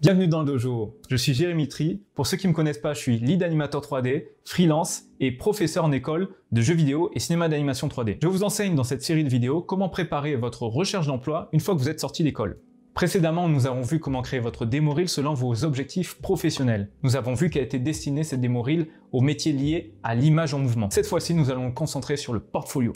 Bienvenue dans le dojo, je suis Jérémy Tri. Pour ceux qui ne me connaissent pas, je suis lead animateur 3D, freelance et professeur en école de jeux vidéo et cinéma d'animation 3D. Je vous enseigne dans cette série de vidéos comment préparer votre recherche d'emploi une fois que vous êtes sorti d'école. Précédemment, nous avons vu comment créer votre démo selon vos objectifs professionnels. Nous avons vu qu'a été destinée cette démo reel aux métiers liés à l'image en mouvement. Cette fois-ci, nous allons nous concentrer sur le portfolio.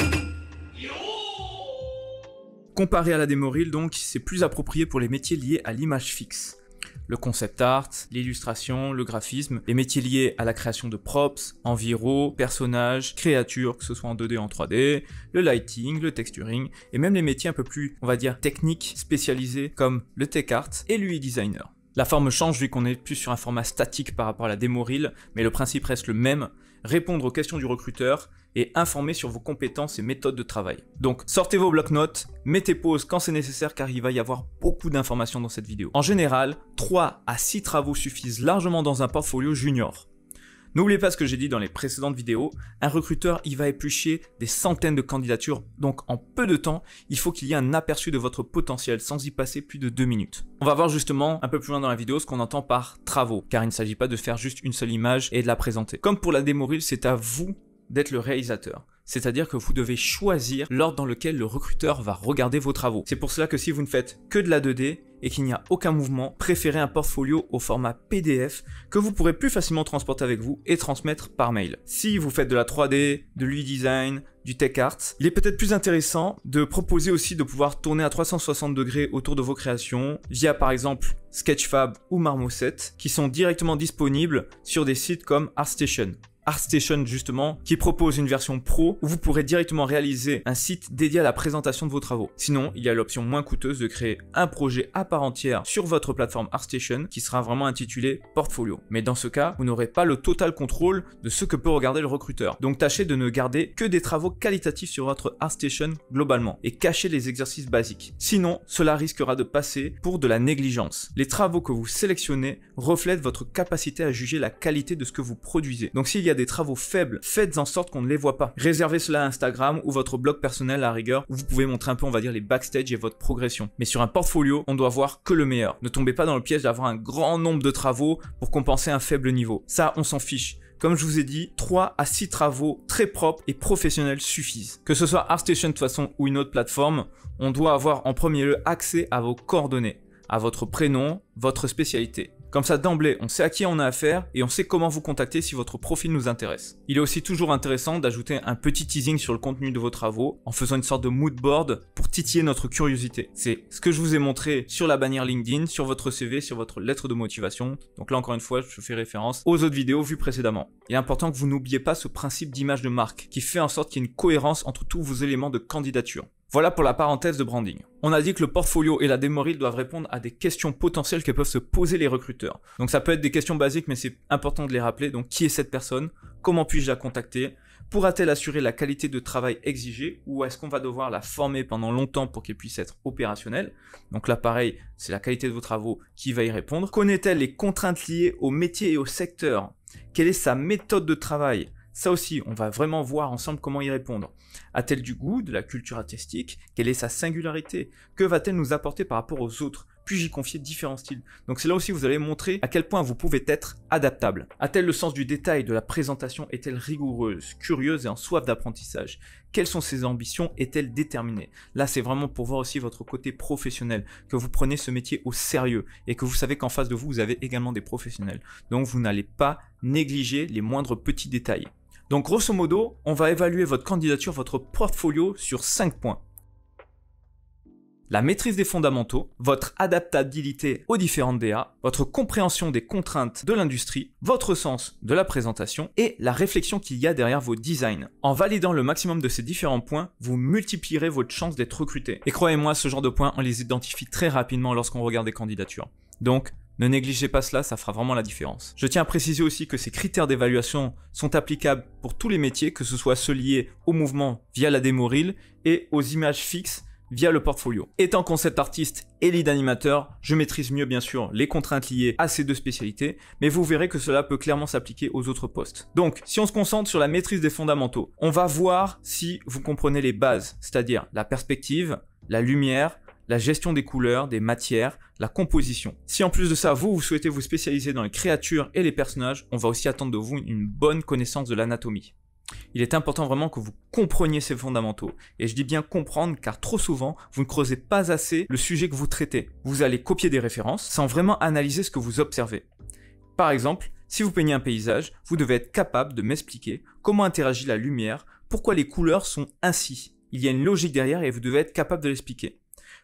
Comparé à la démo reel, donc, c'est plus approprié pour les métiers liés à l'image fixe le concept art, l'illustration, le graphisme, les métiers liés à la création de props, enviro, personnages, créatures, que ce soit en 2D en 3D, le lighting, le texturing, et même les métiers un peu plus, on va dire, techniques, spécialisés comme le tech art et l'UI designer. La forme change vu qu'on est plus sur un format statique par rapport à la démo reel, mais le principe reste le même, répondre aux questions du recruteur et informer sur vos compétences et méthodes de travail. Donc sortez vos bloc-notes, mettez pause quand c'est nécessaire car il va y avoir beaucoup d'informations dans cette vidéo. En général, 3 à 6 travaux suffisent largement dans un portfolio junior. N'oubliez pas ce que j'ai dit dans les précédentes vidéos, un recruteur il va éplucher des centaines de candidatures, donc en peu de temps, il faut qu'il y ait un aperçu de votre potentiel sans y passer plus de deux minutes. On va voir justement un peu plus loin dans la vidéo ce qu'on entend par travaux, car il ne s'agit pas de faire juste une seule image et de la présenter. Comme pour la démo c'est à vous d'être le réalisateur. C'est-à-dire que vous devez choisir l'ordre dans lequel le recruteur va regarder vos travaux. C'est pour cela que si vous ne faites que de la 2D et qu'il n'y a aucun mouvement, préférez un portfolio au format PDF que vous pourrez plus facilement transporter avec vous et transmettre par mail. Si vous faites de la 3D, de l'UI design du tech art, il est peut-être plus intéressant de proposer aussi de pouvoir tourner à 360 degrés autour de vos créations via par exemple Sketchfab ou Marmoset qui sont directement disponibles sur des sites comme ArtStation. ArtStation justement, qui propose une version pro où vous pourrez directement réaliser un site dédié à la présentation de vos travaux. Sinon, il y a l'option moins coûteuse de créer un projet à part entière sur votre plateforme ArtStation qui sera vraiment intitulé Portfolio. Mais dans ce cas, vous n'aurez pas le total contrôle de ce que peut regarder le recruteur. Donc tâchez de ne garder que des travaux qualitatifs sur votre ArtStation globalement et cachez les exercices basiques. Sinon, cela risquera de passer pour de la négligence. Les travaux que vous sélectionnez reflètent votre capacité à juger la qualité de ce que vous produisez. Donc s'il y a des travaux faibles, faites en sorte qu'on ne les voit pas. Réservez cela à Instagram ou votre blog personnel à rigueur, où vous pouvez montrer un peu, on va dire, les backstage et votre progression. Mais sur un portfolio, on doit voir que le meilleur. Ne tombez pas dans le piège d'avoir un grand nombre de travaux pour compenser un faible niveau. Ça, on s'en fiche. Comme je vous ai dit, 3 à 6 travaux très propres et professionnels suffisent. Que ce soit ArtStation de façon ou une autre plateforme, on doit avoir en premier lieu accès à vos coordonnées, à votre prénom, votre spécialité. Comme ça, d'emblée, on sait à qui on a affaire et on sait comment vous contacter si votre profil nous intéresse. Il est aussi toujours intéressant d'ajouter un petit teasing sur le contenu de vos travaux en faisant une sorte de mood board pour titiller notre curiosité. C'est ce que je vous ai montré sur la bannière LinkedIn, sur votre CV, sur votre lettre de motivation. Donc là, encore une fois, je fais référence aux autres vidéos vues précédemment. Il est important que vous n'oubliez pas ce principe d'image de marque qui fait en sorte qu'il y ait une cohérence entre tous vos éléments de candidature. Voilà pour la parenthèse de branding. On a dit que le portfolio et la démoril doivent répondre à des questions potentielles que peuvent se poser les recruteurs. Donc ça peut être des questions basiques, mais c'est important de les rappeler. Donc qui est cette personne Comment puis-je la contacter Pourra-t-elle assurer la qualité de travail exigée ou est-ce qu'on va devoir la former pendant longtemps pour qu'elle puisse être opérationnelle Donc là, pareil, c'est la qualité de vos travaux qui va y répondre. Connaît-elle les contraintes liées au métier et au secteur Quelle est sa méthode de travail ça aussi, on va vraiment voir ensemble comment y répondre. A-t-elle du goût, de la culture artistique Quelle est sa singularité Que va-t-elle nous apporter par rapport aux autres puis je y confier différents styles. Donc c'est là aussi que vous allez montrer à quel point vous pouvez être adaptable. A-t-elle le sens du détail de la présentation Est-elle rigoureuse, curieuse et en soif d'apprentissage Quelles sont ses ambitions Est-elle déterminée Là c'est vraiment pour voir aussi votre côté professionnel, que vous prenez ce métier au sérieux et que vous savez qu'en face de vous, vous avez également des professionnels. Donc vous n'allez pas négliger les moindres petits détails. Donc grosso modo, on va évaluer votre candidature, votre portfolio sur 5 points. La maîtrise des fondamentaux, votre adaptabilité aux différentes DA, votre compréhension des contraintes de l'industrie, votre sens de la présentation et la réflexion qu'il y a derrière vos designs. En validant le maximum de ces différents points, vous multiplierez votre chance d'être recruté. Et croyez-moi, ce genre de points, on les identifie très rapidement lorsqu'on regarde des candidatures. Donc, ne négligez pas cela, ça fera vraiment la différence. Je tiens à préciser aussi que ces critères d'évaluation sont applicables pour tous les métiers, que ce soit ceux liés au mouvement via la démo reel et aux images fixes via le portfolio. Étant concept artiste et lead animateur, je maîtrise mieux bien sûr les contraintes liées à ces deux spécialités, mais vous verrez que cela peut clairement s'appliquer aux autres postes. Donc, si on se concentre sur la maîtrise des fondamentaux, on va voir si vous comprenez les bases, c'est-à-dire la perspective, la lumière, la gestion des couleurs, des matières, la composition. Si en plus de ça, vous, vous souhaitez vous spécialiser dans les créatures et les personnages, on va aussi attendre de vous une bonne connaissance de l'anatomie. Il est important vraiment que vous compreniez ces fondamentaux. Et je dis bien comprendre car trop souvent, vous ne creusez pas assez le sujet que vous traitez. Vous allez copier des références sans vraiment analyser ce que vous observez. Par exemple, si vous peignez un paysage, vous devez être capable de m'expliquer comment interagit la lumière, pourquoi les couleurs sont ainsi. Il y a une logique derrière et vous devez être capable de l'expliquer.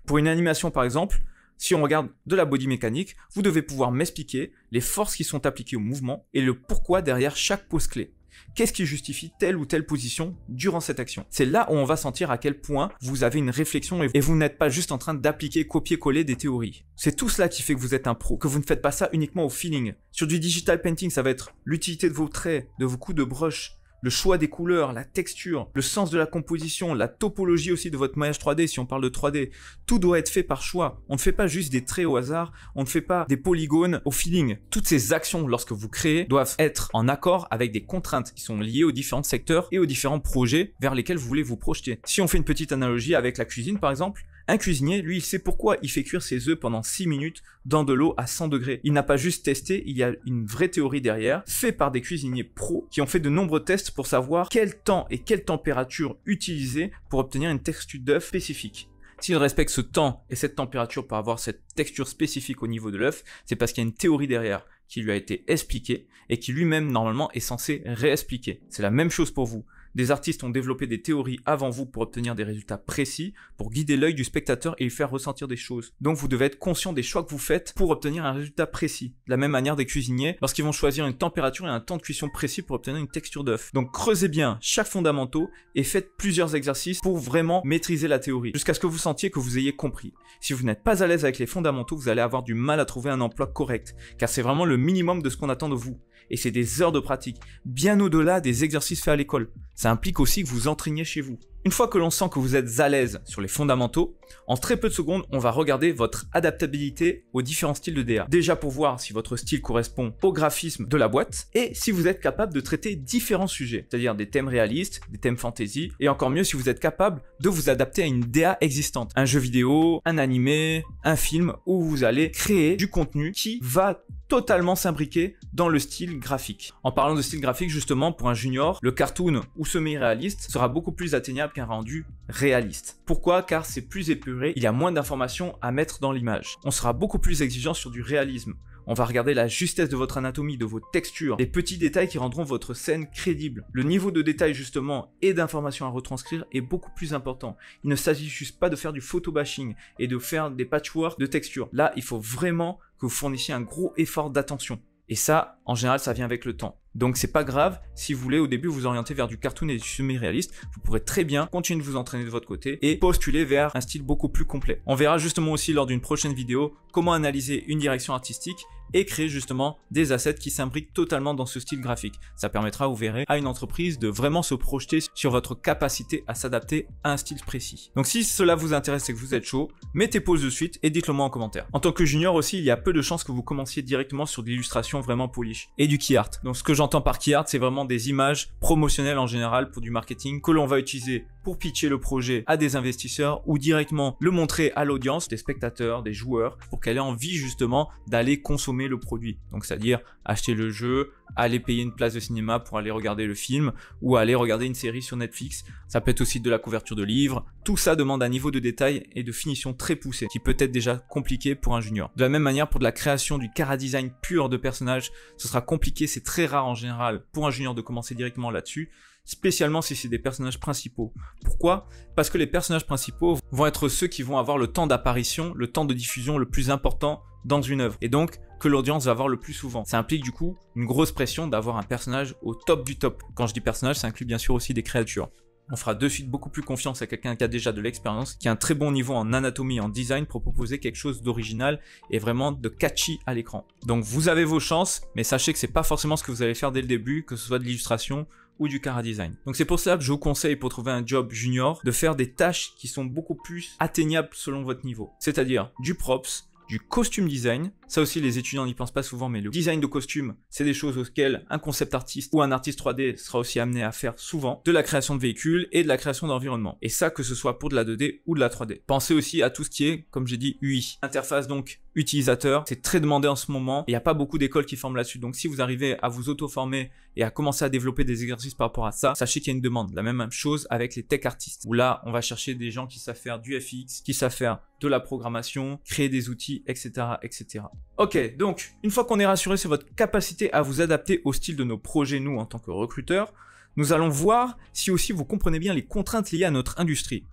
Pour une animation par exemple, si on regarde de la body mécanique, vous devez pouvoir m'expliquer les forces qui sont appliquées au mouvement et le pourquoi derrière chaque pose clé. Qu'est-ce qui justifie telle ou telle position durant cette action C'est là où on va sentir à quel point vous avez une réflexion et vous n'êtes pas juste en train d'appliquer, copier-coller des théories. C'est tout cela qui fait que vous êtes un pro, que vous ne faites pas ça uniquement au feeling. Sur du digital painting, ça va être l'utilité de vos traits, de vos coups de broche, le choix des couleurs, la texture, le sens de la composition, la topologie aussi de votre maillage 3D si on parle de 3D. Tout doit être fait par choix. On ne fait pas juste des traits au hasard, on ne fait pas des polygones au feeling. Toutes ces actions lorsque vous créez doivent être en accord avec des contraintes qui sont liées aux différents secteurs et aux différents projets vers lesquels vous voulez vous projeter. Si on fait une petite analogie avec la cuisine par exemple, un cuisinier, lui, il sait pourquoi il fait cuire ses œufs pendant 6 minutes dans de l'eau à 100 degrés. Il n'a pas juste testé, il y a une vraie théorie derrière, faite par des cuisiniers pros qui ont fait de nombreux tests pour savoir quel temps et quelle température utiliser pour obtenir une texture d'œuf spécifique. S'il respecte ce temps et cette température pour avoir cette texture spécifique au niveau de l'œuf, c'est parce qu'il y a une théorie derrière qui lui a été expliquée et qui lui-même normalement est censé réexpliquer. C'est la même chose pour vous. Des artistes ont développé des théories avant vous pour obtenir des résultats précis, pour guider l'œil du spectateur et lui faire ressentir des choses. Donc vous devez être conscient des choix que vous faites pour obtenir un résultat précis. De la même manière des cuisiniers, lorsqu'ils vont choisir une température et un temps de cuisson précis pour obtenir une texture d'œuf. Donc creusez bien chaque fondamentaux et faites plusieurs exercices pour vraiment maîtriser la théorie, jusqu'à ce que vous sentiez que vous ayez compris. Si vous n'êtes pas à l'aise avec les fondamentaux, vous allez avoir du mal à trouver un emploi correct, car c'est vraiment le minimum de ce qu'on attend de vous. Et c'est des heures de pratique, bien au-delà des exercices faits à l'école ça implique aussi que vous entraîniez chez vous. Une fois que l'on sent que vous êtes à l'aise sur les fondamentaux, en très peu de secondes, on va regarder votre adaptabilité aux différents styles de DA. Déjà pour voir si votre style correspond au graphisme de la boîte et si vous êtes capable de traiter différents sujets, c'est-à-dire des thèmes réalistes, des thèmes fantasy et encore mieux si vous êtes capable de vous adapter à une DA existante, un jeu vidéo, un animé, un film où vous allez créer du contenu qui va totalement s'imbriquer dans le style graphique. En parlant de style graphique, justement, pour un junior, le cartoon ou semi-réaliste sera beaucoup plus atteignable qu'un rendu réaliste. Pourquoi Car c'est plus épuré, il y a moins d'informations à mettre dans l'image. On sera beaucoup plus exigeant sur du réalisme. On va regarder la justesse de votre anatomie, de vos textures, les petits détails qui rendront votre scène crédible. Le niveau de détail justement et d'informations à retranscrire est beaucoup plus important. Il ne s'agit juste pas de faire du photo bashing et de faire des patchworks de textures. Là, il faut vraiment que vous fournissiez un gros effort d'attention. Et ça, en général, ça vient avec le temps. Donc c'est pas grave, si vous voulez au début vous orienter vers du cartoon et du semi-réaliste, vous pourrez très bien continuer de vous entraîner de votre côté et postuler vers un style beaucoup plus complet. On verra justement aussi lors d'une prochaine vidéo comment analyser une direction artistique et créer justement des assets qui s'imbriquent totalement dans ce style graphique. Ça permettra, vous verrez, à une entreprise de vraiment se projeter sur votre capacité à s'adapter à un style précis. Donc si cela vous intéresse et que vous êtes chaud, mettez pause de suite et dites-le moi en commentaire. En tant que junior aussi, il y a peu de chances que vous commenciez directement sur de l'illustration vraiment polish et du key art. Donc ce que j'entends par key art, c'est vraiment des images promotionnelles en général pour du marketing que l'on va utiliser pour pitcher le projet à des investisseurs ou directement le montrer à l'audience, des spectateurs, des joueurs, pour qu'elle ait envie justement d'aller consommer le produit. Donc c'est-à-dire acheter le jeu, aller payer une place de cinéma pour aller regarder le film ou aller regarder une série sur Netflix. Ça peut être aussi de la couverture de livres. Tout ça demande un niveau de détail et de finition très poussé qui peut être déjà compliqué pour un junior. De la même manière pour de la création du cara design pur de personnages, ce sera compliqué, c'est très rare en général pour un junior de commencer directement là-dessus spécialement si c'est des personnages principaux. Pourquoi Parce que les personnages principaux vont être ceux qui vont avoir le temps d'apparition, le temps de diffusion le plus important dans une œuvre. Et donc, que l'audience va voir le plus souvent. Ça implique du coup une grosse pression d'avoir un personnage au top du top. Quand je dis personnage, ça inclut bien sûr aussi des créatures. On fera de suite beaucoup plus confiance à quelqu'un qui a déjà de l'expérience, qui a un très bon niveau en anatomie, en design pour proposer quelque chose d'original et vraiment de catchy à l'écran. Donc vous avez vos chances, mais sachez que c'est pas forcément ce que vous allez faire dès le début, que ce soit de l'illustration ou du cara design. Donc c'est pour cela que je vous conseille pour trouver un job junior de faire des tâches qui sont beaucoup plus atteignables selon votre niveau. C'est-à-dire du props, du costume design ça aussi, les étudiants n'y pensent pas souvent, mais le design de costume, c'est des choses auxquelles un concept artiste ou un artiste 3D sera aussi amené à faire souvent, de la création de véhicules et de la création d'environnement. Et ça, que ce soit pour de la 2D ou de la 3D. Pensez aussi à tout ce qui est, comme j'ai dit, UI. Interface donc utilisateur, c'est très demandé en ce moment, il n'y a pas beaucoup d'écoles qui forment là-dessus. Donc si vous arrivez à vous auto-former et à commencer à développer des exercices par rapport à ça, sachez qu'il y a une demande. La même chose avec les tech artistes, où là, on va chercher des gens qui savent faire du FX, qui savent faire de la programmation, créer des outils, etc., etc. Ok, donc une fois qu'on est rassuré sur votre capacité à vous adapter au style de nos projets, nous en tant que recruteurs, nous allons voir si aussi vous comprenez bien les contraintes liées à notre industrie.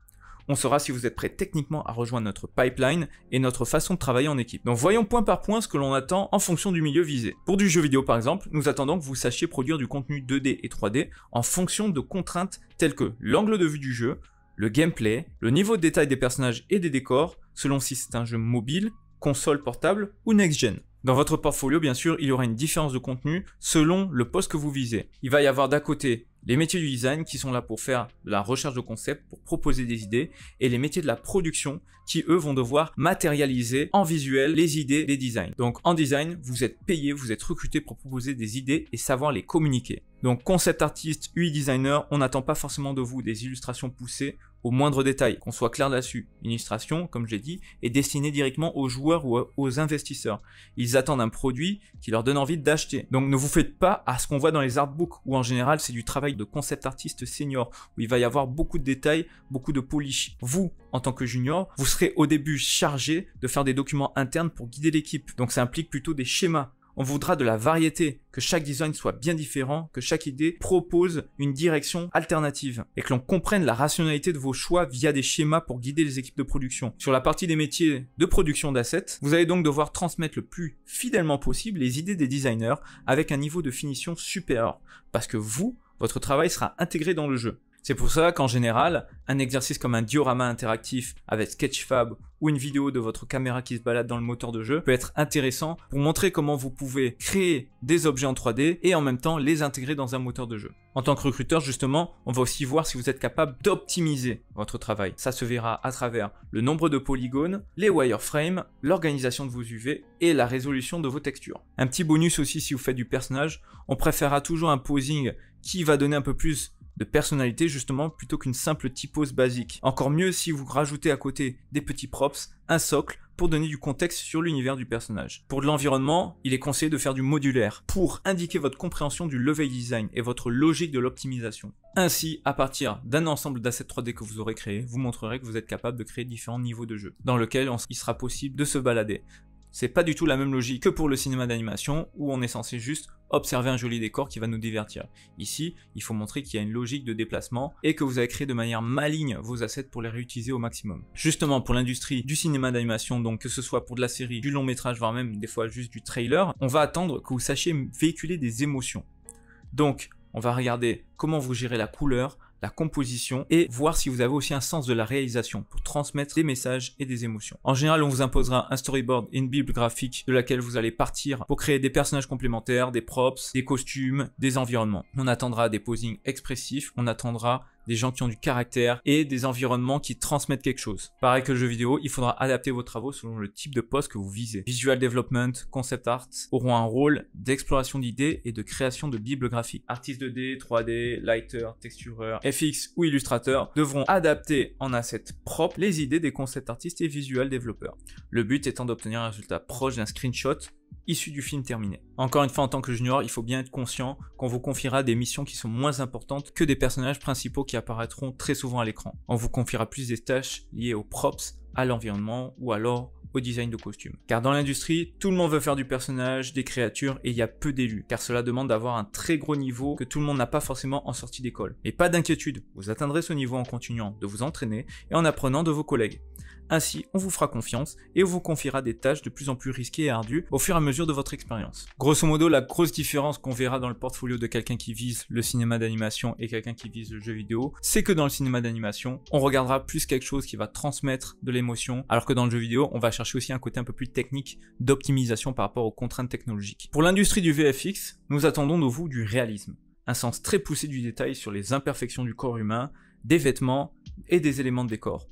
On saura si vous êtes prêt techniquement à rejoindre notre pipeline et notre façon de travailler en équipe. Donc voyons point par point ce que l'on attend en fonction du milieu visé. Pour du jeu vidéo par exemple, nous attendons que vous sachiez produire du contenu 2D et 3D en fonction de contraintes telles que l'angle de vue du jeu, le gameplay, le niveau de détail des personnages et des décors, selon si c'est un jeu mobile console portable ou next-gen. Dans votre portfolio, bien sûr, il y aura une différence de contenu selon le poste que vous visez. Il va y avoir d'à côté les métiers du design qui sont là pour faire la recherche de concepts, pour proposer des idées, et les métiers de la production qui, eux, vont devoir matérialiser en visuel les idées des designs. Donc en design, vous êtes payé, vous êtes recruté pour proposer des idées et savoir les communiquer. Donc concept artiste, UI designer, on n'attend pas forcément de vous des illustrations poussées au moindre détail, qu'on soit clair là-dessus. L'illustration, comme j'ai dit, est destinée directement aux joueurs ou aux investisseurs. Ils attendent un produit qui leur donne envie d'acheter. Donc ne vous faites pas à ce qu'on voit dans les artbooks, où en général c'est du travail de concept artiste senior, où il va y avoir beaucoup de détails, beaucoup de polish. Vous, en tant que junior, vous serez au début chargé de faire des documents internes pour guider l'équipe. Donc ça implique plutôt des schémas, on voudra de la variété, que chaque design soit bien différent, que chaque idée propose une direction alternative et que l'on comprenne la rationalité de vos choix via des schémas pour guider les équipes de production. Sur la partie des métiers de production d'assets, vous allez donc devoir transmettre le plus fidèlement possible les idées des designers avec un niveau de finition supérieur parce que vous, votre travail sera intégré dans le jeu. C'est pour ça qu'en général, un exercice comme un diorama interactif avec Sketchfab ou une vidéo de votre caméra qui se balade dans le moteur de jeu peut être intéressant pour montrer comment vous pouvez créer des objets en 3D et en même temps les intégrer dans un moteur de jeu. En tant que recruteur, justement, on va aussi voir si vous êtes capable d'optimiser votre travail. Ça se verra à travers le nombre de polygones, les wireframes, l'organisation de vos UV et la résolution de vos textures. Un petit bonus aussi si vous faites du personnage, on préférera toujours un posing qui va donner un peu plus de personnalité justement plutôt qu'une simple typose basique. Encore mieux si vous rajoutez à côté des petits props, un socle pour donner du contexte sur l'univers du personnage. Pour de l'environnement, il est conseillé de faire du modulaire pour indiquer votre compréhension du level design et votre logique de l'optimisation. Ainsi, à partir d'un ensemble d'assets 3D que vous aurez créé, vous montrerez que vous êtes capable de créer différents niveaux de jeu dans lequel il sera possible de se balader. C'est pas du tout la même logique que pour le cinéma d'animation où on est censé juste observer un joli décor qui va nous divertir. Ici, il faut montrer qu'il y a une logique de déplacement et que vous avez créé de manière maligne vos assets pour les réutiliser au maximum. Justement, pour l'industrie du cinéma d'animation, donc que ce soit pour de la série, du long métrage, voire même des fois juste du trailer, on va attendre que vous sachiez véhiculer des émotions. Donc, on va regarder comment vous gérez la couleur, la composition et voir si vous avez aussi un sens de la réalisation pour transmettre des messages et des émotions. En général, on vous imposera un storyboard et une bible graphique de laquelle vous allez partir pour créer des personnages complémentaires, des props, des costumes, des environnements. On attendra des posings expressifs, on attendra des gens qui ont du caractère et des environnements qui transmettent quelque chose. Pareil que le jeu vidéo, il faudra adapter vos travaux selon le type de poste que vous visez. Visual development, concept art auront un rôle d'exploration d'idées et de création de bibliographies. Artistes 2D, 3D, lighter, textureur, FX ou illustrateur devront adapter en assets propres les idées des concept artistes et visual développeurs. Le but étant d'obtenir un résultat proche d'un screenshot issue du film terminé. Encore une fois, en tant que junior, il faut bien être conscient qu'on vous confiera des missions qui sont moins importantes que des personnages principaux qui apparaîtront très souvent à l'écran. On vous confiera plus des tâches liées aux props, à l'environnement ou alors au design de costumes. Car dans l'industrie, tout le monde veut faire du personnage, des créatures et il y a peu d'élus, car cela demande d'avoir un très gros niveau que tout le monde n'a pas forcément en sortie d'école. Mais pas d'inquiétude, vous atteindrez ce niveau en continuant de vous entraîner et en apprenant de vos collègues. Ainsi, on vous fera confiance et on vous confiera des tâches de plus en plus risquées et ardues au fur et à mesure de votre expérience. Grosso modo, la grosse différence qu'on verra dans le portfolio de quelqu'un qui vise le cinéma d'animation et quelqu'un qui vise le jeu vidéo, c'est que dans le cinéma d'animation, on regardera plus quelque chose qui va transmettre de l'émotion, alors que dans le jeu vidéo, on va chercher aussi un côté un peu plus technique d'optimisation par rapport aux contraintes technologiques. Pour l'industrie du VFX, nous attendons de vous du réalisme, un sens très poussé du détail sur les imperfections du corps humain, des vêtements et des éléments de décor.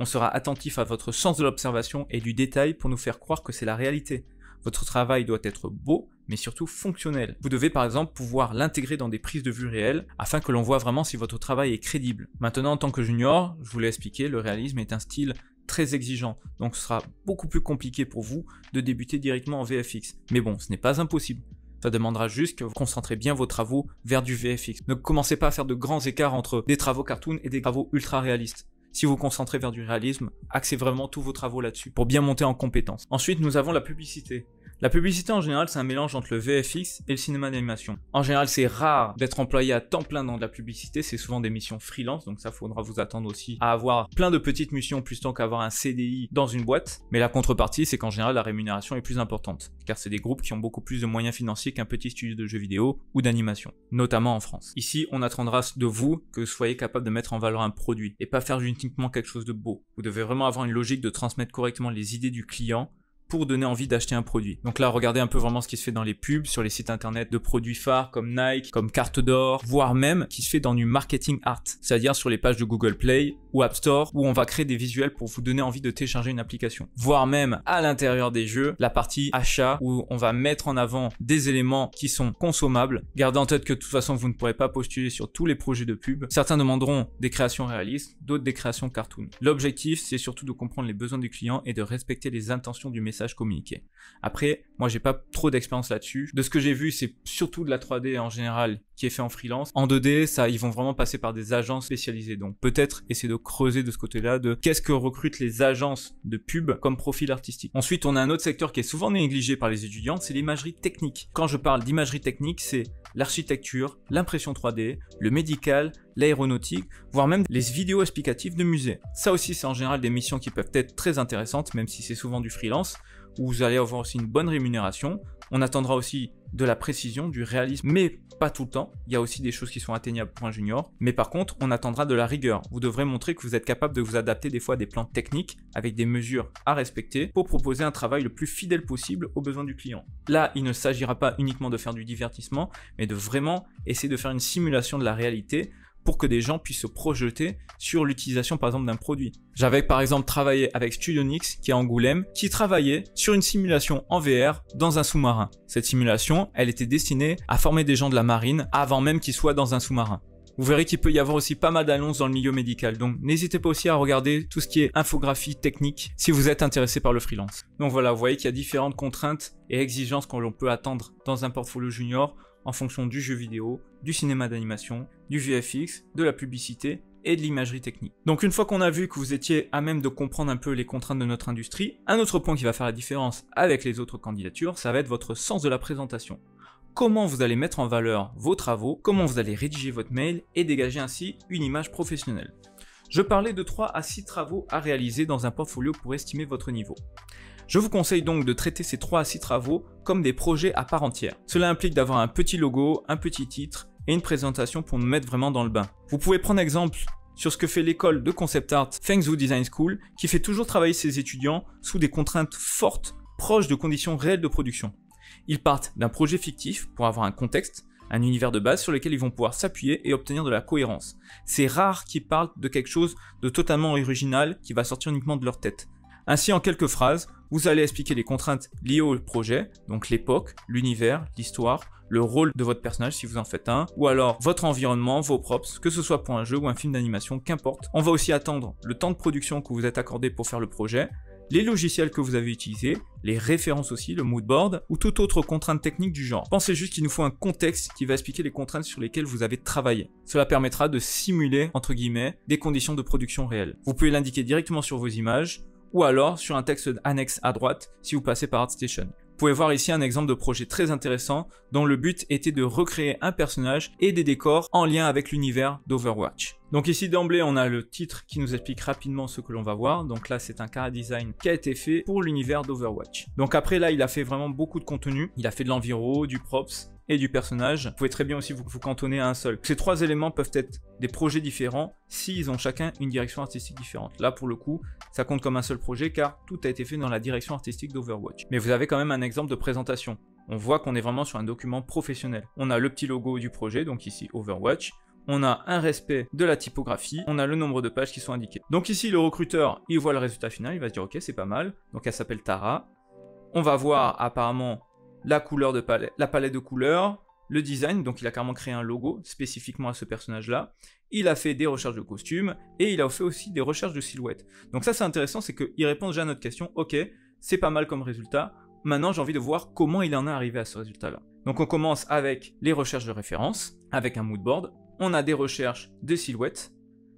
On sera attentif à votre sens de l'observation et du détail pour nous faire croire que c'est la réalité. Votre travail doit être beau, mais surtout fonctionnel. Vous devez par exemple pouvoir l'intégrer dans des prises de vue réelles afin que l'on voit vraiment si votre travail est crédible. Maintenant, en tant que junior, je vous l'ai expliqué, le réalisme est un style très exigeant, donc ce sera beaucoup plus compliqué pour vous de débuter directement en VFX. Mais bon, ce n'est pas impossible. Ça demandera juste que vous concentrez bien vos travaux vers du VFX. Ne commencez pas à faire de grands écarts entre des travaux cartoon et des travaux ultra réalistes si vous vous concentrez vers du réalisme, axez vraiment tous vos travaux là-dessus pour bien monter en compétence. Ensuite, nous avons la publicité. La publicité en général, c'est un mélange entre le VFX et le cinéma d'animation. En général, c'est rare d'être employé à temps plein dans la publicité, c'est souvent des missions freelance, donc ça faudra vous attendre aussi à avoir plein de petites missions plus tant qu'avoir un CDI dans une boîte. Mais la contrepartie, c'est qu'en général, la rémunération est plus importante, car c'est des groupes qui ont beaucoup plus de moyens financiers qu'un petit studio de jeux vidéo ou d'animation, notamment en France. Ici, on attendra de vous que vous soyez capable de mettre en valeur un produit et pas faire uniquement quelque chose de beau. Vous devez vraiment avoir une logique de transmettre correctement les idées du client pour donner envie d'acheter un produit. Donc là, regardez un peu vraiment ce qui se fait dans les pubs, sur les sites internet de produits phares comme Nike, comme Carte d'Or, voire même qui se fait dans du marketing art, c'est-à-dire sur les pages de Google Play ou App Store où on va créer des visuels pour vous donner envie de télécharger une application, voire même à l'intérieur des jeux, la partie achat où on va mettre en avant des éléments qui sont consommables. Gardez en tête que de toute façon, vous ne pourrez pas postuler sur tous les projets de pub. Certains demanderont des créations réalistes, d'autres des créations cartoon. L'objectif, c'est surtout de comprendre les besoins du client et de respecter les intentions du message communiquer Après, moi j'ai pas trop d'expérience là-dessus. De ce que j'ai vu, c'est surtout de la 3D en général qui est fait en freelance. En 2D, ça, ils vont vraiment passer par des agences spécialisées. Donc peut-être essayer de creuser de ce côté-là de qu'est-ce que recrutent les agences de pub comme profil artistique. Ensuite, on a un autre secteur qui est souvent négligé par les étudiants, c'est l'imagerie technique. Quand je parle d'imagerie technique, c'est l'architecture, l'impression 3D, le médical, l'aéronautique, voire même les vidéos explicatives de musées. Ça aussi, c'est en général des missions qui peuvent être très intéressantes, même si c'est souvent du freelance, où vous allez avoir aussi une bonne rémunération. On attendra aussi de la précision, du réalisme, mais pas tout le temps. Il y a aussi des choses qui sont atteignables pour un junior. Mais par contre, on attendra de la rigueur. Vous devrez montrer que vous êtes capable de vous adapter des fois à des plans techniques avec des mesures à respecter pour proposer un travail le plus fidèle possible aux besoins du client. Là, il ne s'agira pas uniquement de faire du divertissement, mais de vraiment essayer de faire une simulation de la réalité pour que des gens puissent se projeter sur l'utilisation par exemple d'un produit. J'avais par exemple travaillé avec Studionix qui est Angoulême, qui travaillait sur une simulation en VR dans un sous-marin. Cette simulation, elle était destinée à former des gens de la marine avant même qu'ils soient dans un sous-marin. Vous verrez qu'il peut y avoir aussi pas mal d'annonces dans le milieu médical, donc n'hésitez pas aussi à regarder tout ce qui est infographie technique si vous êtes intéressé par le freelance. Donc voilà, vous voyez qu'il y a différentes contraintes et exigences qu'on peut attendre dans un portfolio junior en fonction du jeu vidéo, du cinéma d'animation, du VFX, de la publicité et de l'imagerie technique. Donc une fois qu'on a vu que vous étiez à même de comprendre un peu les contraintes de notre industrie, un autre point qui va faire la différence avec les autres candidatures, ça va être votre sens de la présentation. Comment vous allez mettre en valeur vos travaux, comment vous allez rédiger votre mail et dégager ainsi une image professionnelle. Je parlais de 3 à 6 travaux à réaliser dans un portfolio pour estimer votre niveau. Je vous conseille donc de traiter ces 3 à 6 travaux comme des projets à part entière. Cela implique d'avoir un petit logo, un petit titre et une présentation pour nous mettre vraiment dans le bain. Vous pouvez prendre exemple sur ce que fait l'école de concept art Fengzhou Design School qui fait toujours travailler ses étudiants sous des contraintes fortes proches de conditions réelles de production. Ils partent d'un projet fictif pour avoir un contexte, un univers de base sur lequel ils vont pouvoir s'appuyer et obtenir de la cohérence. C'est rare qu'ils parlent de quelque chose de totalement original qui va sortir uniquement de leur tête. Ainsi, en quelques phrases, vous allez expliquer les contraintes liées au projet, donc l'époque, l'univers, l'histoire, le rôle de votre personnage si vous en faites un, ou alors votre environnement, vos props, que ce soit pour un jeu ou un film d'animation, qu'importe. On va aussi attendre le temps de production que vous êtes accordé pour faire le projet, les logiciels que vous avez utilisés, les références aussi, le moodboard ou toute autre contrainte technique du genre. Pensez juste qu'il nous faut un contexte qui va expliquer les contraintes sur lesquelles vous avez travaillé. Cela permettra de simuler, entre guillemets, des conditions de production réelles. Vous pouvez l'indiquer directement sur vos images, ou alors sur un texte annexe à droite si vous passez par ArtStation. Vous pouvez voir ici un exemple de projet très intéressant dont le but était de recréer un personnage et des décors en lien avec l'univers d'Overwatch. Donc ici d'emblée on a le titre qui nous explique rapidement ce que l'on va voir. Donc là c'est un cara design qui a été fait pour l'univers d'Overwatch. Donc après là il a fait vraiment beaucoup de contenu. Il a fait de l'environ, du props, et du personnage. Vous pouvez très bien aussi vous, cantonner à un seul. Ces trois éléments peuvent être des projets différents s'ils ont chacun une direction artistique différente. Là, pour le coup, ça compte comme un seul projet car tout a été fait dans la direction artistique d'Overwatch. Mais vous avez quand même un exemple de présentation. On voit qu'on est vraiment sur un document professionnel. On a le petit logo du projet, donc ici Overwatch on a un respect de la typographie, on a le nombre de pages qui sont indiquées. Donc ici, le recruteur, il voit le résultat final, il va dire, ok, c'est pas mal. Donc elle s'appelle Tara. On va voir apparemment la couleur de palette, la palette de couleurs, le design, donc il a carrément créé un logo spécifiquement à ce personnage-là. Il a fait des recherches de costumes et il a fait aussi des recherches de silhouettes. Donc ça c'est intéressant, c'est qu'il répond déjà à notre question, ok, c'est pas mal comme résultat, maintenant j'ai envie de voir comment il en est arrivé à ce résultat-là. Donc on commence avec les recherches de référence, avec un mood board, on a des recherches de silhouettes,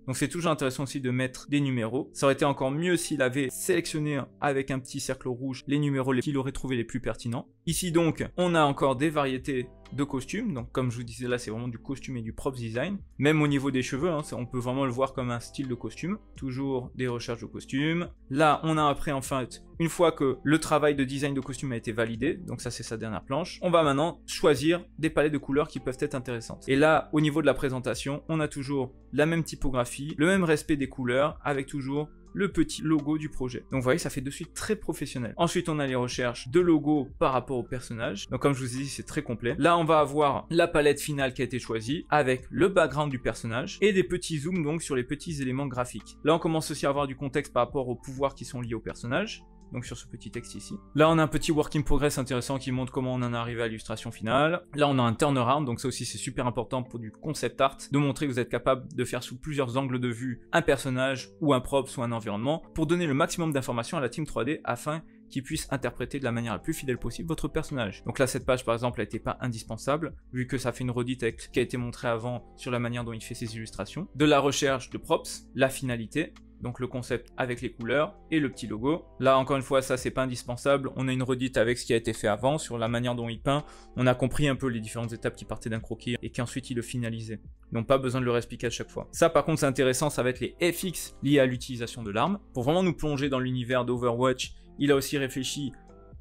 donc c'est toujours intéressant aussi de mettre des numéros. Ça aurait été encore mieux s'il avait sélectionné avec un petit cercle rouge les numéros qu'il aurait trouvé les plus pertinents. Ici donc, on a encore des variétés de costumes. Donc comme je vous disais là, c'est vraiment du costume et du props design. Même au niveau des cheveux, hein, on peut vraiment le voir comme un style de costume. Toujours des recherches de costumes. Là, on a après en fait, une fois que le travail de design de costume a été validé, donc ça c'est sa dernière planche, on va maintenant choisir des palettes de couleurs qui peuvent être intéressantes. Et là, au niveau de la présentation, on a toujours la même typographie, le même respect des couleurs, avec toujours le petit logo du projet. Donc vous voyez, ça fait de suite très professionnel. Ensuite, on a les recherches de logos par rapport au personnage. Donc comme je vous ai dit, c'est très complet. Là, on va avoir la palette finale qui a été choisie avec le background du personnage et des petits zooms donc sur les petits éléments graphiques. Là, on commence aussi à avoir du contexte par rapport aux pouvoirs qui sont liés au personnage donc sur ce petit texte ici. Là, on a un petit work in progress intéressant qui montre comment on en est arrivé à l'illustration finale. Là, on a un turnaround, donc ça aussi c'est super important pour du concept art, de montrer que vous êtes capable de faire sous plusieurs angles de vue un personnage ou un prop ou un environnement pour donner le maximum d'informations à la team 3D afin qui puisse interpréter de la manière la plus fidèle possible votre personnage. Donc là, cette page par exemple, n'était pas indispensable, vu que ça fait une redite avec ce qui a été montré avant sur la manière dont il fait ses illustrations. De la recherche de props, la finalité, donc le concept avec les couleurs et le petit logo. Là encore une fois ça c'est pas indispensable, on a une redite avec ce qui a été fait avant sur la manière dont il peint, on a compris un peu les différentes étapes qui partaient d'un croquis et qu'ensuite il le finalisait. Donc pas besoin de le réexpliquer à chaque fois. Ça par contre c'est intéressant, ça va être les FX liés à l'utilisation de l'arme. Pour vraiment nous plonger dans l'univers d'Overwatch il a aussi réfléchi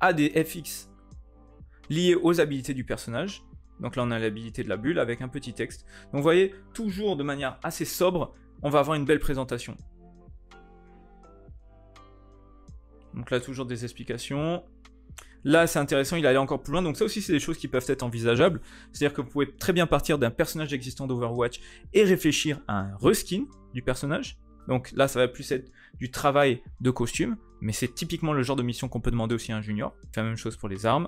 à des FX liés aux habilités du personnage. Donc là, on a l'habilité de la bulle avec un petit texte. Donc vous voyez, toujours de manière assez sobre, on va avoir une belle présentation. Donc là, toujours des explications. Là, c'est intéressant, il allait encore plus loin. Donc ça aussi, c'est des choses qui peuvent être envisageables. C'est-à-dire que vous pouvez très bien partir d'un personnage existant d'Overwatch et réfléchir à un reskin du personnage. Donc là, ça va plus être du travail de costume. Mais c'est typiquement le genre de mission qu'on peut demander aussi à un junior. la même chose pour les armes.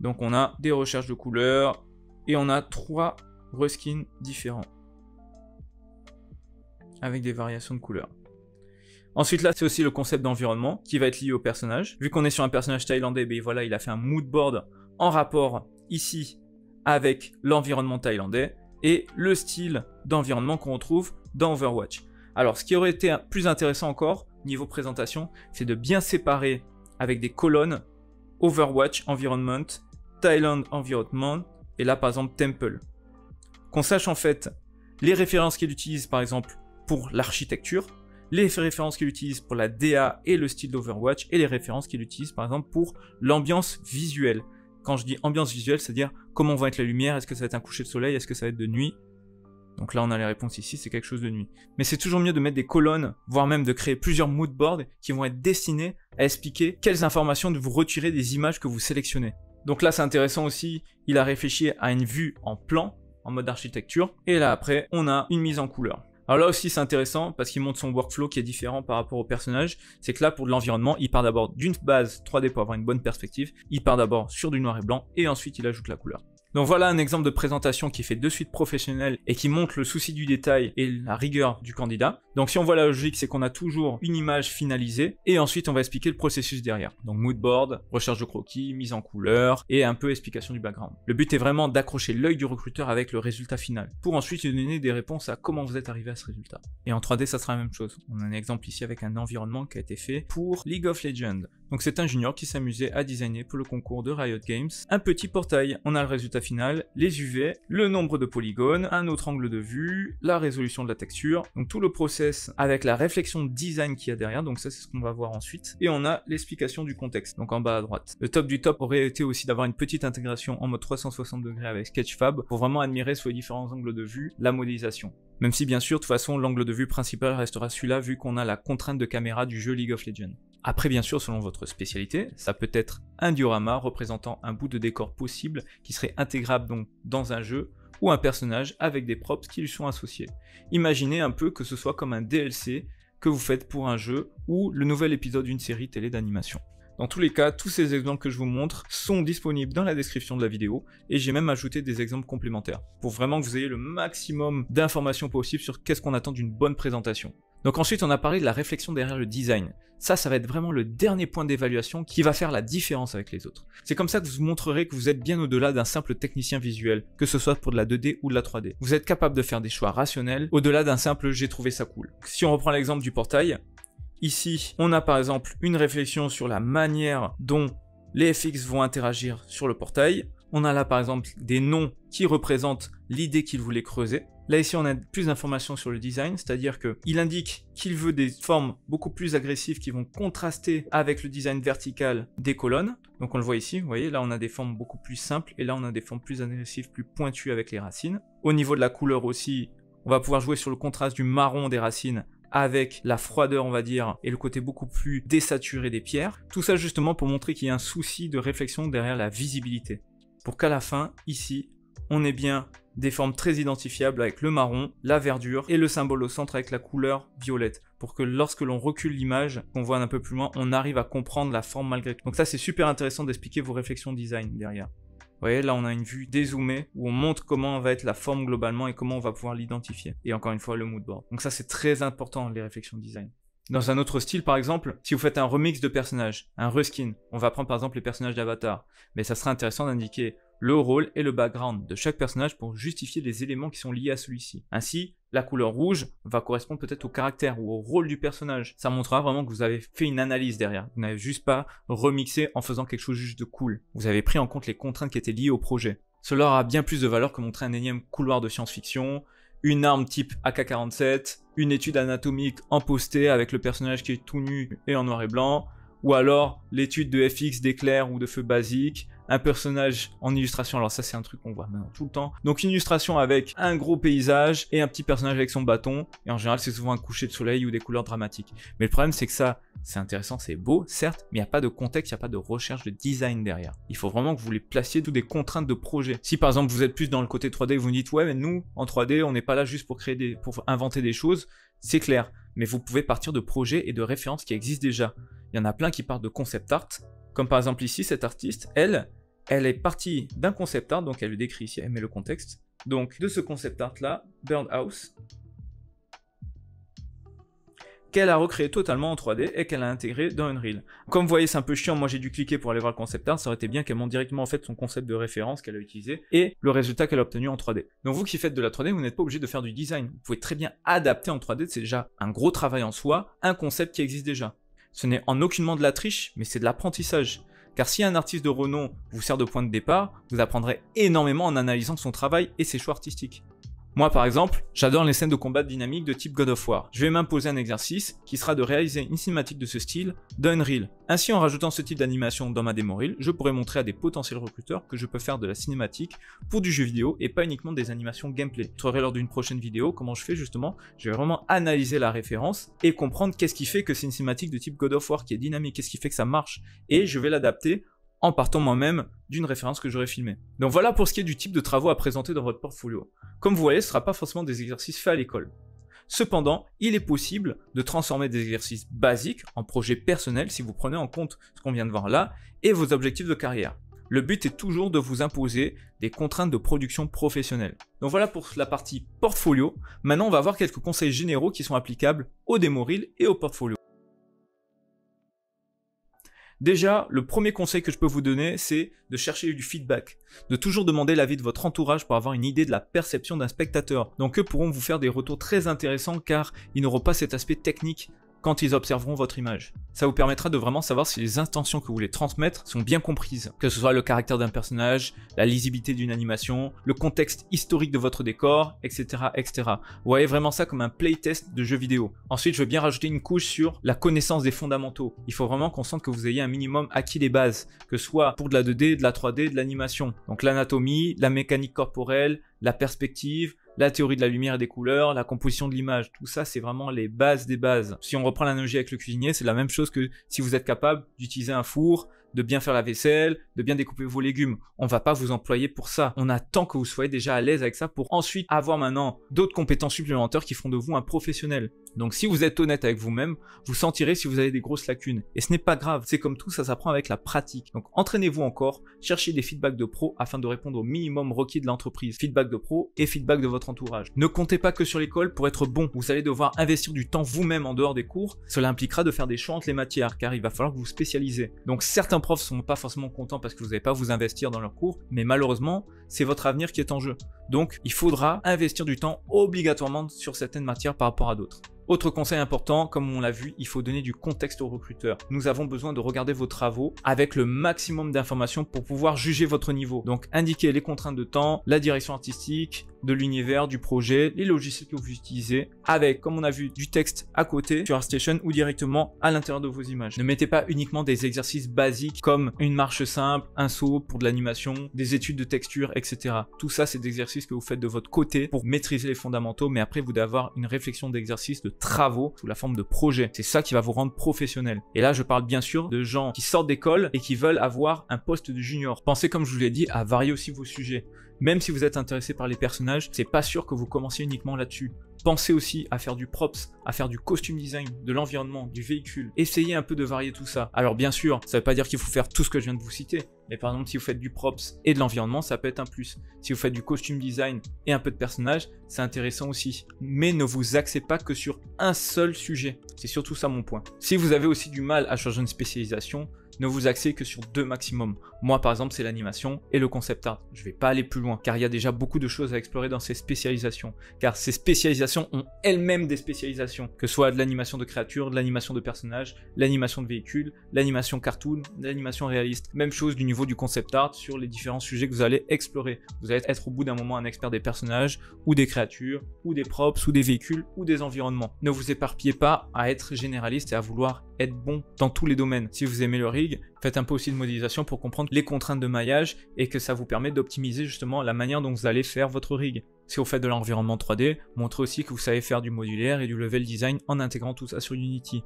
Donc on a des recherches de couleurs et on a trois reskins différents avec des variations de couleurs. Ensuite là, c'est aussi le concept d'environnement qui va être lié au personnage. Vu qu'on est sur un personnage thaïlandais, ben, voilà, il a fait un mood board en rapport ici avec l'environnement thaïlandais et le style d'environnement qu'on retrouve dans Overwatch. Alors, ce qui aurait été plus intéressant encore, niveau présentation, c'est de bien séparer avec des colonnes Overwatch Environment, Thailand Environment et là par exemple Temple. Qu'on sache en fait les références qu'il utilise par exemple pour l'architecture, les références qu'il utilise pour la DA et le style d'Overwatch et les références qu'il utilise par exemple pour l'ambiance visuelle. Quand je dis ambiance visuelle, c'est-à-dire comment va être la lumière, est-ce que ça va être un coucher de soleil, est-ce que ça va être de nuit, donc là, on a les réponses ici, c'est quelque chose de nuit. Mais c'est toujours mieux de mettre des colonnes, voire même de créer plusieurs moodboards qui vont être destinés à expliquer quelles informations de vous retirer des images que vous sélectionnez. Donc là, c'est intéressant aussi, il a réfléchi à une vue en plan, en mode architecture, et là après, on a une mise en couleur. Alors là aussi, c'est intéressant parce qu'il montre son workflow qui est différent par rapport au personnage. C'est que là, pour l'environnement, il part d'abord d'une base 3D pour avoir une bonne perspective. Il part d'abord sur du noir et blanc et ensuite il ajoute la couleur. Donc voilà un exemple de présentation qui fait de suite professionnel et qui montre le souci du détail et la rigueur du candidat. Donc si on voit la logique, c'est qu'on a toujours une image finalisée et ensuite on va expliquer le processus derrière. Donc moodboard, recherche de croquis, mise en couleur et un peu explication du background. Le but est vraiment d'accrocher l'œil du recruteur avec le résultat final pour ensuite lui donner des réponses à comment vous êtes arrivé à ce résultat. Et en 3D, ça sera la même chose. On a un exemple ici avec un environnement qui a été fait pour League of Legends. Donc c'est un junior qui s'amusait à designer pour le concours de Riot Games un petit portail. On a le résultat final, les UV, le nombre de polygones, un autre angle de vue, la résolution de la texture. Donc tout le process avec la réflexion design qui y a derrière, donc ça c'est ce qu'on va voir ensuite. Et on a l'explication du contexte, donc en bas à droite. Le top du top aurait été aussi d'avoir une petite intégration en mode 360 degrés avec Sketchfab pour vraiment admirer sous les différents angles de vue la modélisation. Même si bien sûr, de toute façon, l'angle de vue principal restera celui-là vu qu'on a la contrainte de caméra du jeu League of Legends. Après, bien sûr, selon votre spécialité, ça peut être un diorama représentant un bout de décor possible qui serait intégrable donc dans un jeu ou un personnage avec des props qui lui sont associés. Imaginez un peu que ce soit comme un DLC que vous faites pour un jeu ou le nouvel épisode d'une série télé d'animation. Dans tous les cas, tous ces exemples que je vous montre sont disponibles dans la description de la vidéo et j'ai même ajouté des exemples complémentaires pour vraiment que vous ayez le maximum d'informations possibles sur qu'est-ce qu'on attend d'une bonne présentation. Donc ensuite, on a parlé de la réflexion derrière le design. Ça, ça va être vraiment le dernier point d'évaluation qui va faire la différence avec les autres. C'est comme ça que vous montrerez que vous êtes bien au-delà d'un simple technicien visuel, que ce soit pour de la 2D ou de la 3D. Vous êtes capable de faire des choix rationnels au-delà d'un simple j'ai trouvé ça cool. Si on reprend l'exemple du portail, ici, on a par exemple une réflexion sur la manière dont les FX vont interagir sur le portail. On a là par exemple des noms qui représentent l'idée qu'ils voulaient creuser. Là ici on a plus d'informations sur le design, c'est-à-dire qu'il indique qu'il veut des formes beaucoup plus agressives qui vont contraster avec le design vertical des colonnes. Donc on le voit ici, vous voyez, là on a des formes beaucoup plus simples et là on a des formes plus agressives, plus pointues avec les racines. Au niveau de la couleur aussi, on va pouvoir jouer sur le contraste du marron des racines avec la froideur, on va dire, et le côté beaucoup plus désaturé des pierres. Tout ça justement pour montrer qu'il y a un souci de réflexion derrière la visibilité. Pour qu'à la fin, ici, on est bien des formes très identifiables avec le marron, la verdure et le symbole au centre avec la couleur violette pour que lorsque l'on recule l'image, qu'on voit un peu plus loin, on arrive à comprendre la forme malgré tout. Donc ça c'est super intéressant d'expliquer vos réflexions design derrière. Vous voyez, là, on a une vue dézoomée où on montre comment va être la forme globalement et comment on va pouvoir l'identifier. Et encore une fois, le mood board. Donc ça, c'est très important, les réflexions design. Dans un autre style, par exemple, si vous faites un remix de personnages, un reskin, on va prendre par exemple les personnages d'Avatar, mais ça serait intéressant d'indiquer le rôle et le background de chaque personnage pour justifier les éléments qui sont liés à celui-ci. Ainsi, la couleur rouge va correspondre peut-être au caractère ou au rôle du personnage. Ça montrera vraiment que vous avez fait une analyse derrière. Vous n'avez juste pas remixé en faisant quelque chose juste de cool. Vous avez pris en compte les contraintes qui étaient liées au projet. Cela aura bien plus de valeur que montrer un énième couloir de science-fiction, une arme type AK-47, une étude anatomique en posté avec le personnage qui est tout nu et en noir et blanc, ou alors l'étude de FX d'éclair ou de feu basique, un personnage en illustration. Alors ça c'est un truc qu'on voit maintenant tout le temps. Donc une illustration avec un gros paysage et un petit personnage avec son bâton. Et en général c'est souvent un coucher de soleil ou des couleurs dramatiques. Mais le problème c'est que ça c'est intéressant, c'est beau certes, mais il n'y a pas de contexte, il n'y a pas de recherche de design derrière. Il faut vraiment que vous les placiez sous des contraintes de projet. Si par exemple vous êtes plus dans le côté 3D, vous vous dites ouais mais nous en 3D on n'est pas là juste pour créer des, pour inventer des choses, c'est clair. Mais vous pouvez partir de projets et de références qui existent déjà. Il y en a plein qui partent de concept art, comme par exemple ici, cette artiste, elle, elle est partie d'un concept art, donc elle le décrit ici, elle met le contexte. Donc de ce concept art là, Burnt House, qu'elle a recréé totalement en 3D et qu'elle a intégré dans Unreal. Comme vous voyez, c'est un peu chiant, moi j'ai dû cliquer pour aller voir le concept art, ça aurait été bien qu'elle montre directement en fait son concept de référence qu'elle a utilisé et le résultat qu'elle a obtenu en 3D. Donc vous qui faites de la 3D, vous n'êtes pas obligé de faire du design, vous pouvez très bien adapter en 3D, c'est déjà un gros travail en soi, un concept qui existe déjà. Ce n'est en aucunement de la triche, mais c'est de l'apprentissage. Car si un artiste de renom vous sert de point de départ, vous apprendrez énormément en analysant son travail et ses choix artistiques. Moi, par exemple, j'adore les scènes de combat dynamiques de type God of War. Je vais m'imposer un exercice qui sera de réaliser une cinématique de ce style dans reel. Ainsi, en rajoutant ce type d'animation dans ma démo Reel, je pourrais montrer à des potentiels recruteurs que je peux faire de la cinématique pour du jeu vidéo et pas uniquement des animations gameplay. Je trouverai lors d'une prochaine vidéo comment je fais justement. Je vais vraiment analyser la référence et comprendre qu'est-ce qui fait que c'est une cinématique de type God of War qui est dynamique, qu'est-ce qui fait que ça marche. Et je vais l'adapter en partant moi-même d'une référence que j'aurais filmée. Donc voilà pour ce qui est du type de travaux à présenter dans votre portfolio. Comme vous voyez, ce ne sera pas forcément des exercices faits à l'école. Cependant, il est possible de transformer des exercices basiques en projets personnels si vous prenez en compte ce qu'on vient de voir là et vos objectifs de carrière. Le but est toujours de vous imposer des contraintes de production professionnelle. Donc voilà pour la partie portfolio. Maintenant, on va voir quelques conseils généraux qui sont applicables au démo et au portfolio. Déjà, le premier conseil que je peux vous donner, c'est de chercher du feedback, de toujours demander l'avis de votre entourage pour avoir une idée de la perception d'un spectateur. Donc eux pourront vous faire des retours très intéressants car ils n'auront pas cet aspect technique quand ils observeront votre image. Ça vous permettra de vraiment savoir si les intentions que vous voulez transmettre sont bien comprises, que ce soit le caractère d'un personnage, la lisibilité d'une animation, le contexte historique de votre décor, etc., etc. Vous voyez vraiment ça comme un playtest de jeu vidéo. Ensuite, je veux bien rajouter une couche sur la connaissance des fondamentaux. Il faut vraiment qu'on sente que vous ayez un minimum acquis les bases, que ce soit pour de la 2D, de la 3D, de l'animation. Donc l'anatomie, la mécanique corporelle, la perspective, la théorie de la lumière et des couleurs, la composition de l'image, tout ça c'est vraiment les bases des bases. Si on reprend l'analogie avec le cuisinier, c'est la même chose que si vous êtes capable d'utiliser un four, de bien faire la vaisselle, de bien découper vos légumes. On va pas vous employer pour ça. On attend que vous soyez déjà à l'aise avec ça pour ensuite avoir maintenant d'autres compétences supplémentaires qui feront de vous un professionnel. Donc si vous êtes honnête avec vous-même, vous sentirez si vous avez des grosses lacunes. Et ce n'est pas grave, c'est comme tout, ça s'apprend avec la pratique. Donc entraînez-vous encore, cherchez des feedbacks de pro afin de répondre au minimum requis de l'entreprise. Feedback de pro et feedback de votre entourage. Ne comptez pas que sur l'école pour être bon. Vous allez devoir investir du temps vous-même en dehors des cours. Cela impliquera de faire des choix entre les matières car il va falloir que vous spécialisez. Donc certains profs sont pas forcément contents parce que vous n'allez pas vous investir dans leurs cours, mais malheureusement, c'est votre avenir qui est en jeu. Donc, il faudra investir du temps obligatoirement sur certaines matières par rapport à d'autres. Autre conseil important, comme on l'a vu, il faut donner du contexte au recruteur. Nous avons besoin de regarder vos travaux avec le maximum d'informations pour pouvoir juger votre niveau. Donc indiquez les contraintes de temps, la direction artistique, de l'univers, du projet, les logiciels que vous utilisez, avec, comme on a vu, du texte à côté sur ArtStation ou directement à l'intérieur de vos images. Ne mettez pas uniquement des exercices basiques comme une marche simple, un saut pour de l'animation, des études de texture, etc. Tout ça, c'est des exercices que vous faites de votre côté pour maîtriser les fondamentaux, mais après, vous devez avoir une réflexion d'exercice de travaux sous la forme de projets. C'est ça qui va vous rendre professionnel. Et là, je parle bien sûr de gens qui sortent d'école et qui veulent avoir un poste de junior. Pensez, comme je vous l'ai dit, à varier aussi vos sujets. Même si vous êtes intéressé par les personnages, c'est pas sûr que vous commenciez uniquement là-dessus. Pensez aussi à faire du props, à faire du costume design, de l'environnement, du véhicule. Essayez un peu de varier tout ça. Alors bien sûr, ça ne veut pas dire qu'il faut faire tout ce que je viens de vous citer. Mais par exemple, si vous faites du props et de l'environnement, ça peut être un plus. Si vous faites du costume design et un peu de personnages, c'est intéressant aussi. Mais ne vous axez pas que sur un seul sujet. C'est surtout ça mon point. Si vous avez aussi du mal à changer une spécialisation, ne vous axez que sur deux maximum. Moi, par exemple, c'est l'animation et le concept art. Je ne vais pas aller plus loin, car il y a déjà beaucoup de choses à explorer dans ces spécialisations. Car ces spécialisations ont elles-mêmes des spécialisations, que ce soit de l'animation de créatures, de l'animation de personnages, l'animation de véhicules, l'animation cartoon, l'animation réaliste. Même chose du niveau du concept art sur les différents sujets que vous allez explorer. Vous allez être au bout d'un moment un expert des personnages, ou des créatures, ou des props, ou des véhicules, ou des environnements. Ne vous éparpillez pas à être généraliste et à vouloir être bon dans tous les domaines. Si vous aimez le rig, faites un peu aussi de modélisation pour comprendre les contraintes de maillage et que ça vous permet d'optimiser justement la manière dont vous allez faire votre rig. Si vous faites de l'environnement 3D, montrez aussi que vous savez faire du modulaire et du level design en intégrant tout ça sur Unity.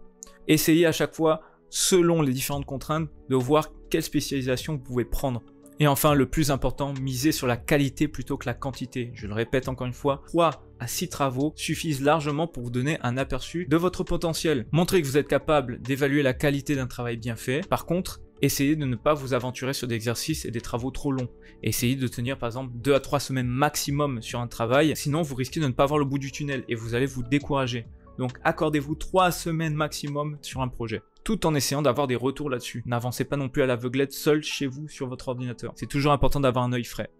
Essayez à chaque fois, selon les différentes contraintes, de voir quelle spécialisation vous pouvez prendre. Et enfin, le plus important, misez sur la qualité plutôt que la quantité. Je le répète encore une fois, 3 à six travaux suffisent largement pour vous donner un aperçu de votre potentiel. Montrez que vous êtes capable d'évaluer la qualité d'un travail bien fait. Par contre, essayez de ne pas vous aventurer sur des exercices et des travaux trop longs. Essayez de tenir par exemple 2 à 3 semaines maximum sur un travail, sinon vous risquez de ne pas voir le bout du tunnel et vous allez vous décourager. Donc accordez-vous 3 semaines maximum sur un projet tout en essayant d'avoir des retours là-dessus. N'avancez pas non plus à l'aveuglette seul chez vous sur votre ordinateur. C'est toujours important d'avoir un œil frais.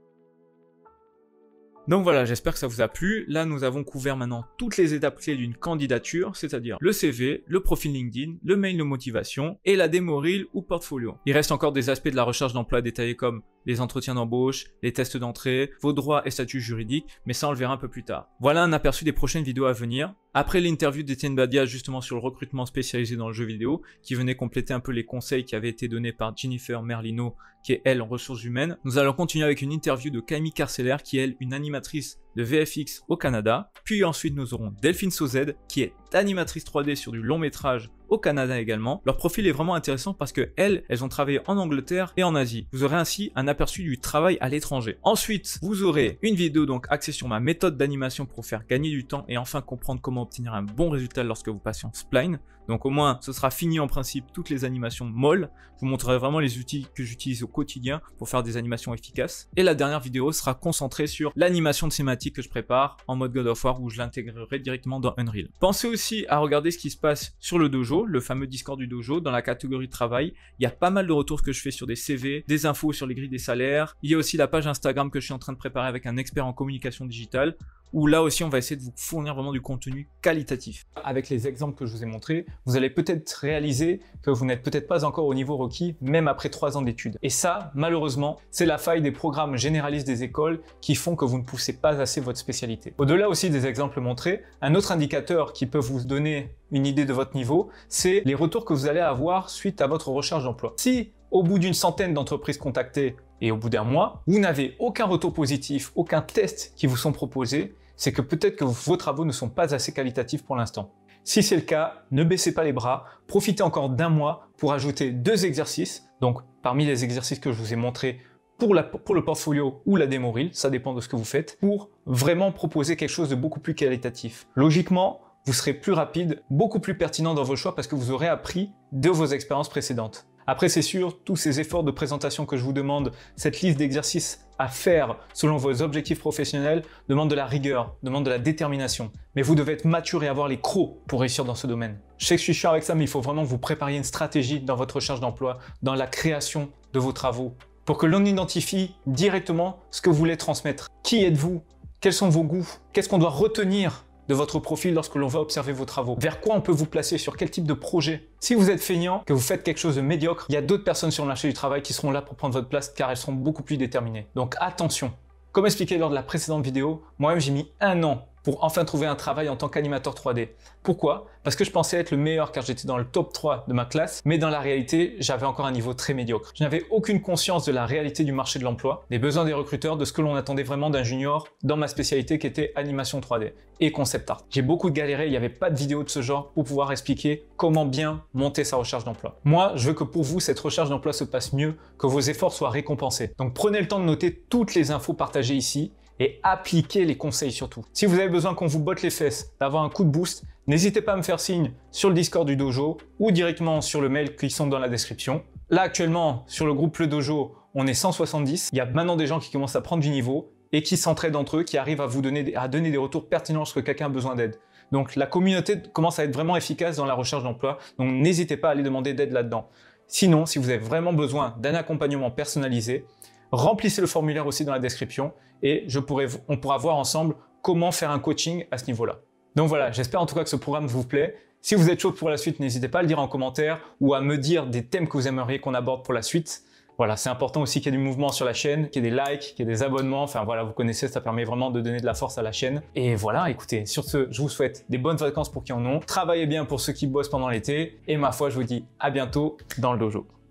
Donc voilà, j'espère que ça vous a plu. Là, nous avons couvert maintenant toutes les étapes clés d'une candidature, c'est-à-dire le CV, le profil LinkedIn, le mail de motivation et la démo ou portfolio. Il reste encore des aspects de la recherche d'emploi détaillés comme les entretiens d'embauche, les tests d'entrée, vos droits et statuts juridiques, mais ça on le verra un peu plus tard. Voilà un aperçu des prochaines vidéos à venir. Après l'interview d'Etienne Badia justement sur le recrutement spécialisé dans le jeu vidéo, qui venait compléter un peu les conseils qui avaient été donnés par Jennifer Merlino, qui est elle en ressources humaines, nous allons continuer avec une interview de Camille Carceller, qui est elle une animatrice de VFX au Canada. Puis ensuite, nous aurons Delphine Sozed qui est animatrice 3D sur du long métrage au Canada également. Leur profil est vraiment intéressant parce que elles, elles ont travaillé en Angleterre et en Asie. Vous aurez ainsi un aperçu du travail à l'étranger. Ensuite, vous aurez une vidéo donc axée sur ma méthode d'animation pour faire gagner du temps et enfin comprendre comment obtenir un bon résultat lorsque vous passez en spline. Donc au moins, ce sera fini en principe toutes les animations molles. Je vous montrerai vraiment les outils que j'utilise au quotidien pour faire des animations efficaces. Et la dernière vidéo sera concentrée sur l'animation de cinématique que je prépare en mode God of War où je l'intégrerai directement dans Unreal. Pensez aussi à regarder ce qui se passe sur le dojo, le fameux Discord du dojo, dans la catégorie travail. Il y a pas mal de retours que je fais sur des CV, des infos sur les grilles des salaires. Il y a aussi la page Instagram que je suis en train de préparer avec un expert en communication digitale où là aussi on va essayer de vous fournir vraiment du contenu qualitatif. Avec les exemples que je vous ai montrés, vous allez peut-être réaliser que vous n'êtes peut-être pas encore au niveau requis, même après trois ans d'études. Et ça, malheureusement, c'est la faille des programmes généralistes des écoles qui font que vous ne poussez pas assez votre spécialité. Au-delà aussi des exemples montrés, un autre indicateur qui peut vous donner une idée de votre niveau, c'est les retours que vous allez avoir suite à votre recherche d'emploi. Si au bout d'une centaine d'entreprises contactées et au bout d'un mois, vous n'avez aucun retour positif, aucun test qui vous sont proposés, c'est que peut-être que vos travaux ne sont pas assez qualitatifs pour l'instant. Si c'est le cas, ne baissez pas les bras, profitez encore d'un mois pour ajouter deux exercices. Donc parmi les exercices que je vous ai montrés pour, le portfolio ou la démo reel, ça dépend de ce que vous faites, pour vraiment proposer quelque chose de beaucoup plus qualitatif. Logiquement, vous serez plus rapide, beaucoup plus pertinent dans vos choix parce que vous aurez appris de vos expériences précédentes. Après, c'est sûr, tous ces efforts de présentation que je vous demande, cette liste d'exercices à faire selon vos objectifs professionnels, demande de la rigueur, demande de la détermination. Mais vous devez être mature et avoir les crocs pour réussir dans ce domaine. Je sais que je suis chiant avec ça, mais il faut vraiment vous préparer une stratégie dans votre recherche d'emploi, dans la création de vos travaux, pour que l'on identifie directement ce que vous voulez transmettre. Qui êtes-vous Quels sont vos goûts Qu'est-ce qu'on doit retenir de votre profil lorsque l'on va observer vos travaux. Vers quoi on peut vous placer Sur quel type de projet Si vous êtes feignant, que vous faites quelque chose de médiocre, il y a d'autres personnes sur le marché du travail qui seront là pour prendre votre place car elles seront beaucoup plus déterminées. Donc attention comme expliqué lors de la précédente vidéo, moi-même j'ai mis un an pour enfin trouver un travail en tant qu'animateur 3D. Pourquoi Parce que je pensais être le meilleur car j'étais dans le top 3 de ma classe, mais dans la réalité, j'avais encore un niveau très médiocre. Je n'avais aucune conscience de la réalité du marché de l'emploi, des besoins des recruteurs, de ce que l'on attendait vraiment d'un junior dans ma spécialité qui était animation 3D et concept art. J'ai beaucoup galéré, il n'y avait pas de vidéo de ce genre pour pouvoir expliquer comment bien monter sa recherche d'emploi. Moi, je veux que pour vous, cette recherche d'emploi se passe mieux, que vos efforts soient récompensés. Donc prenez le temps de noter toutes les infos partagées ici et appliquez les conseils surtout. Si vous avez besoin qu'on vous botte les fesses, d'avoir un coup de boost, n'hésitez pas à me faire signe sur le Discord du dojo ou directement sur le mail qui sont dans la description. Là actuellement, sur le groupe Le Dojo, on est 170. Il y a maintenant des gens qui commencent à prendre du niveau et qui s'entraident entre eux, qui arrivent à vous donner à donner des retours pertinents lorsque quelqu'un a besoin d'aide. Donc la communauté commence à être vraiment efficace dans la recherche d'emploi, donc n'hésitez pas à aller demander d'aide là-dedans. Sinon, si vous avez vraiment besoin d'un accompagnement personnalisé, remplissez le formulaire aussi dans la description et je pourrais, on pourra voir ensemble comment faire un coaching à ce niveau-là. Donc voilà, j'espère en tout cas que ce programme vous plaît. Si vous êtes chaud pour la suite, n'hésitez pas à le dire en commentaire ou à me dire des thèmes que vous aimeriez qu'on aborde pour la suite. Voilà, c'est important aussi qu'il y ait du mouvement sur la chaîne, qu'il y ait des likes, qu'il y ait des abonnements. Enfin voilà, vous connaissez, ça permet vraiment de donner de la force à la chaîne. Et voilà, écoutez, sur ce, je vous souhaite des bonnes vacances pour qui en ont. Travaillez bien pour ceux qui bossent pendant l'été. Et ma foi, je vous dis à bientôt dans le dojo.